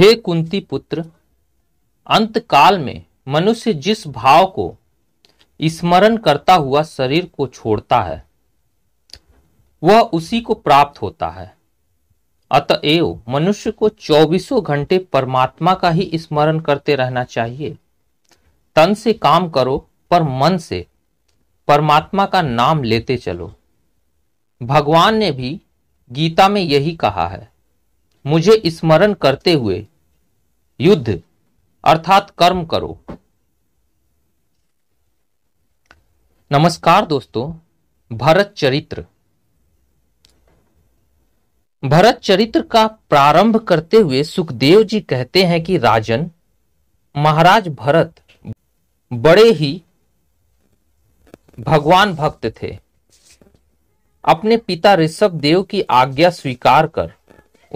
हे कुंती पुत्र अंत काल में मनुष्य जिस भाव को स्मरण करता हुआ शरीर को छोड़ता है वह उसी को प्राप्त होता है अतएव मनुष्य को चौबीसों घंटे परमात्मा का ही स्मरण करते रहना चाहिए तन से काम करो पर मन से परमात्मा का नाम लेते चलो भगवान ने भी गीता में यही कहा है मुझे स्मरण करते हुए युद्ध अर्थात कर्म करो नमस्कार दोस्तों भरत चरित्र भरत चरित्र का प्रारंभ करते हुए सुखदेव जी कहते हैं कि राजन महाराज भरत बड़े ही भगवान भक्त थे अपने पिता ऋषभ देव की आज्ञा स्वीकार कर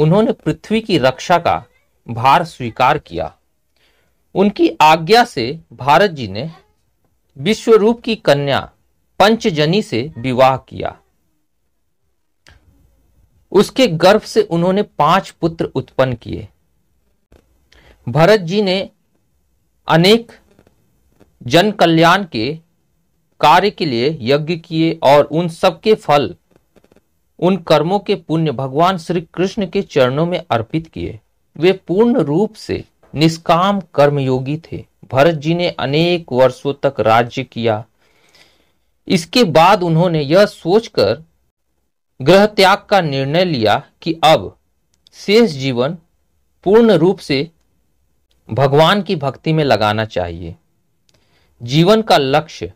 उन्होंने पृथ्वी की रक्षा का भार स्वीकार किया उनकी आज्ञा से भारत जी ने विश्वरूप की कन्या पंचजनी से विवाह किया उसके गर्भ से उन्होंने पांच पुत्र उत्पन्न किए भरत जी ने अनेक जन कल्याण के कार्य के लिए यज्ञ किए और उन सबके फल उन कर्मों के पुण्य भगवान श्री कृष्ण के चरणों में अर्पित किए वे पूर्ण रूप से निष्काम कर्मयोगी थे भरत जी ने अनेक वर्षों तक राज्य किया इसके बाद उन्होंने यह सोचकर ग्रह त्याग का निर्णय लिया कि अब शेष जीवन पूर्ण रूप से भगवान की भक्ति में लगाना चाहिए जीवन का लक्ष्य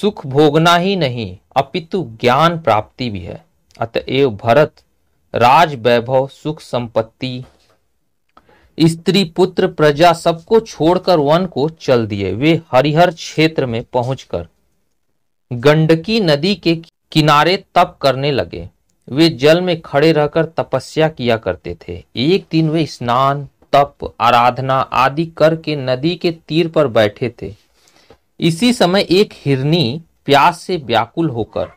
सुख भोगना ही नहीं अपितु ज्ञान प्राप्ति भी है अतएव भरत राज वैभव सुख संपत्ति स्त्री पुत्र प्रजा सबको छोड़कर वन को चल दिए वे हरिहर क्षेत्र में पहुंचकर गंडकी नदी के किनारे तप करने लगे वे जल में खड़े रहकर तपस्या किया करते थे एक दिन वे स्नान तप आराधना आदि करके नदी के तीर पर बैठे थे इसी समय एक हिरनी प्यास से व्याकुल होकर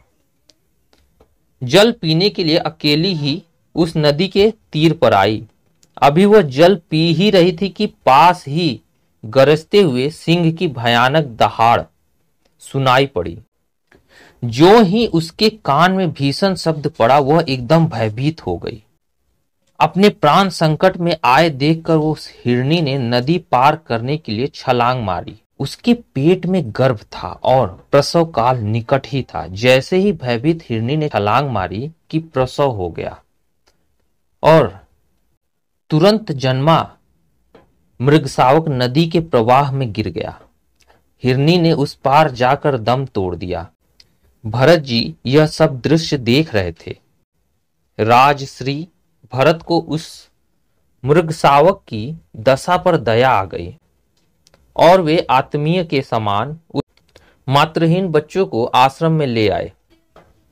जल पीने के लिए अकेली ही उस नदी के तीर पर आई अभी वह जल पी ही रही थी कि पास ही गरजते हुए सिंह की भयानक दहाड़ सुनाई पड़ी जो ही उसके कान में भीषण शब्द पड़ा वह एकदम भयभीत हो गई अपने प्राण संकट में आए देखकर वो हिरणी ने नदी पार करने के लिए छलांग मारी उसके पेट में गर्भ था और प्रसव काल निकट ही था जैसे ही भयभीत हिरणी ने छलांग मारी कि प्रसव हो गया और तुरंत जन्मा मृगसावक नदी के प्रवाह में गिर गया हिरनी ने उस पार जाकर दम तोड़ दिया भरत जी यह सब दृश्य देख रहे थे राजश्री भरत को उस मृगसावक की दशा पर दया आ गई और वे आत्मीय के समान मातृहीन बच्चों को आश्रम में ले आए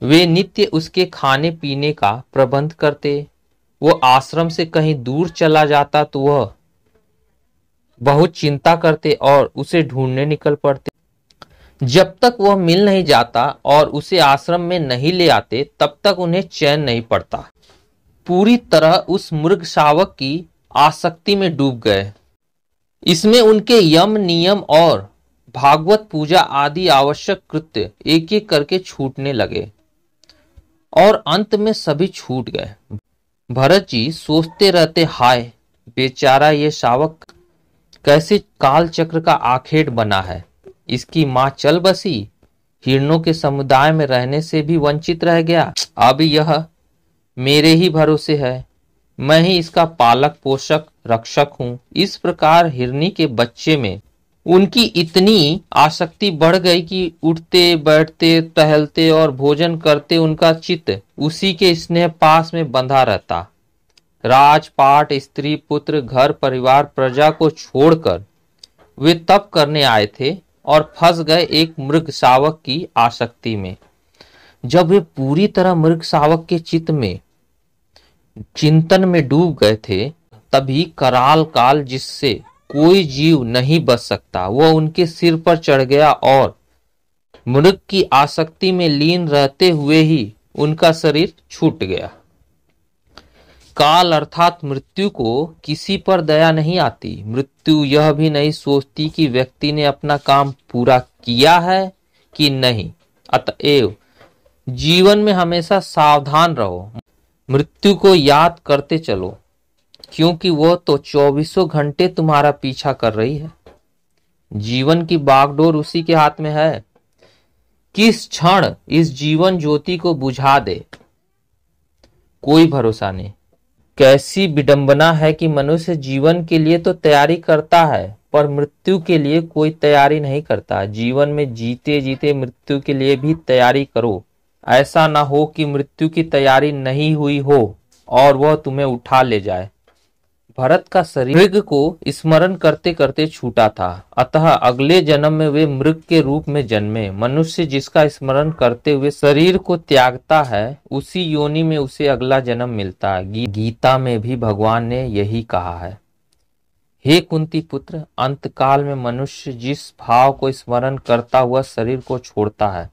वे नित्य उसके खाने पीने का प्रबंध करते वो आश्रम से कहीं दूर चला जाता तो वह बहुत चिंता करते और उसे ढूंढने निकल पड़ते जब तक वह मिल नहीं जाता और उसे आश्रम में नहीं ले आते तब तक उन्हें चैन नहीं पड़ता पूरी तरह उस मृग शावक की आसक्ति में डूब गए इसमें उनके यम नियम और भागवत पूजा आदि आवश्यक कृत्य एक एक करके छूटने लगे और अंत में सभी छूट गए भरत जी सोचते रहते हाय बेचारा ये शावक कैसे काल चक्र का आखेट बना है इसकी माँ चल बसी हिरणों के समुदाय में रहने से भी वंचित रह गया अब यह मेरे ही भरोसे है मैं ही इसका पालक पोषक रक्षक हूँ इस प्रकार हिरनी के बच्चे में उनकी इतनी आसक्ति बढ़ गई कि उठते बैठते टहलते और भोजन करते उनका चित्त उसी के स्नेह पास में बंधा रहता राजपाट स्त्री पुत्र घर परिवार प्रजा को छोड़कर वे तप करने आए थे और फंस गए एक मृग शावक की आसक्ति में जब वे पूरी तरह मृग शावक के चित्त में चिंतन में डूब गए थे तभी कराल काल जिससे कोई जीव नहीं बच सकता वह उनके सिर पर चढ़ गया और मृग की आसक्ति में लीन रहते हुए ही उनका शरीर छूट गया काल अर्थात मृत्यु को किसी पर दया नहीं आती मृत्यु यह भी नहीं सोचती कि व्यक्ति ने अपना काम पूरा किया है कि नहीं अतएव जीवन में हमेशा सावधान रहो मृत्यु को याद करते चलो क्योंकि वह तो चौबीसों घंटे तुम्हारा पीछा कर रही है जीवन की बागडोर उसी के हाथ में है किस क्षण इस जीवन ज्योति को बुझा दे कोई भरोसा नहीं कैसी विडंबना है कि मनुष्य जीवन के लिए तो तैयारी करता है पर मृत्यु के लिए कोई तैयारी नहीं करता जीवन में जीते जीते मृत्यु के लिए भी तैयारी करो ऐसा ना हो कि मृत्यु की तैयारी नहीं हुई हो और वह तुम्हें उठा ले जाए भरत का शरीर मृग को स्मरण करते करते छूटा था अतः अगले जन्म में वे मृग के रूप में जन्मे मनुष्य जिसका स्मरण करते हुए शरीर को त्यागता है उसी योनि में उसे अगला जन्म मिलता है गी, गीता में भी भगवान ने यही कहा है हे कुंती पुत्र अंतकाल में मनुष्य जिस भाव को स्मरण करता हुआ शरीर को छोड़ता है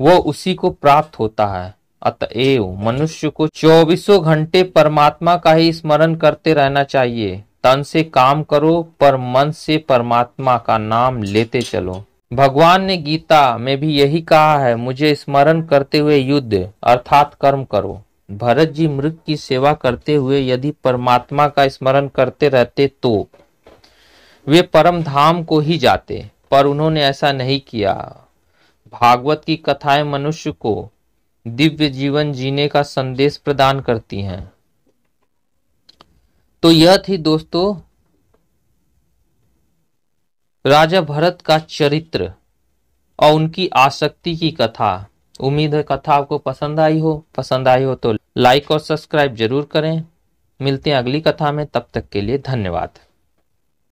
वह उसी को प्राप्त होता है अतएव मनुष्य को चौबीसों घंटे परमात्मा का ही स्मरण करते रहना चाहिए तन से काम करो पर मन से परमात्मा का नाम लेते चलो भगवान ने गीता में भी यही कहा है मुझे स्मरण करते हुए युद्ध अर्थात कर्म करो भरत जी मृत की सेवा करते हुए यदि परमात्मा का स्मरण करते रहते तो वे परम धाम को ही जाते पर उन्होंने ऐसा नहीं किया भागवत की कथाएं मनुष्य को दिव्य जीवन जीने का संदेश प्रदान करती हैं तो यह थी दोस्तों राजा भरत का चरित्र और उनकी आसक्ति की कथा उम्मीद है कथा आपको पसंद आई हो पसंद आई हो तो लाइक और सब्सक्राइब जरूर करें मिलते हैं अगली कथा में तब तक के लिए धन्यवाद